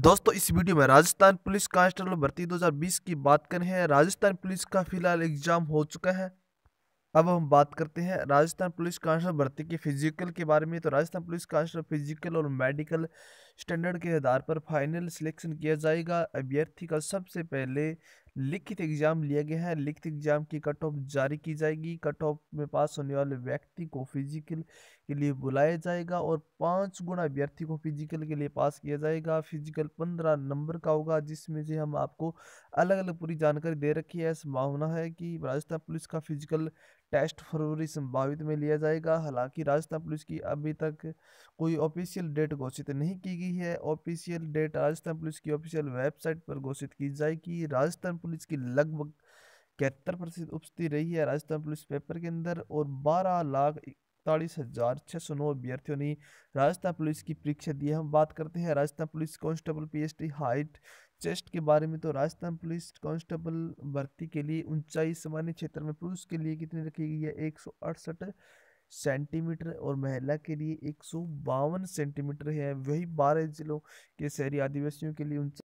दोस्तों इस वीडियो में राजस्थान पुलिस कांस्टेबल भर्ती 2020 की बात करें हैं राजस्थान पुलिस का फिलहाल एग्जाम हो चुका है अब हम बात करते हैं राजस्थान पुलिस कांस्टेबल भर्ती के फिजिकल के बारे में तो राजस्थान पुलिस कांस्टेबल फिजिकल और मेडिकल स्टैंडर्ड के आधार पर फाइनल सिलेक्शन किया जाएगा अभ्यर्थी का सबसे पहले लिखित एग्जाम लिया गया है लिखित एग्जाम की कट ऑफ जारी की जाएगी कट ऑफ में पास होने वाले व्यक्ति को फिजिकल के लिए बुलाया जाएगा और पाँच गुना अभ्यर्थी को फिजिकल के लिए पास किया जाएगा फिजिकल पंद्रह नंबर का होगा जिसमें से हम आपको अलग अलग पूरी जानकारी दे रखी है संभावना है कि राजस्थान पुलिस का फिजिकल टेस्ट फरवरी संभावित में लिया जाएगा हालांकि राजस्थान पुलिस की अभी तक कोई ऑफिशियल डेट घोषित नहीं की गई है ऑफिशियल डेट राजस्थान पुलिस की ऑफिशियल वेबसाइट पर घोषित की जाएगी राजस्थान पुलिस की लगभग इकहत्तर प्रतिशत उपस्थिति रही है राजस्थान पुलिस पेपर के अंदर और बारह लाख इकतालीस हज़ार छः सौ नौ अभ्यर्थियों ने राजस्थान पुलिस की परीक्षा दी है हम बात करते हैं Rajasthan police constable PST height chest के बारे में तो राजस्थान पुलिस कांस्टेबल भर्ती के लिए ऊंचाई सामान्य क्षेत्र में पुरुष के लिए कितनी रखी गई है एक सेंटीमीटर और महिला के लिए एक सेंटीमीटर है वही बारह जिलों के शहरी आदिवासियों के लिए ऊंचाई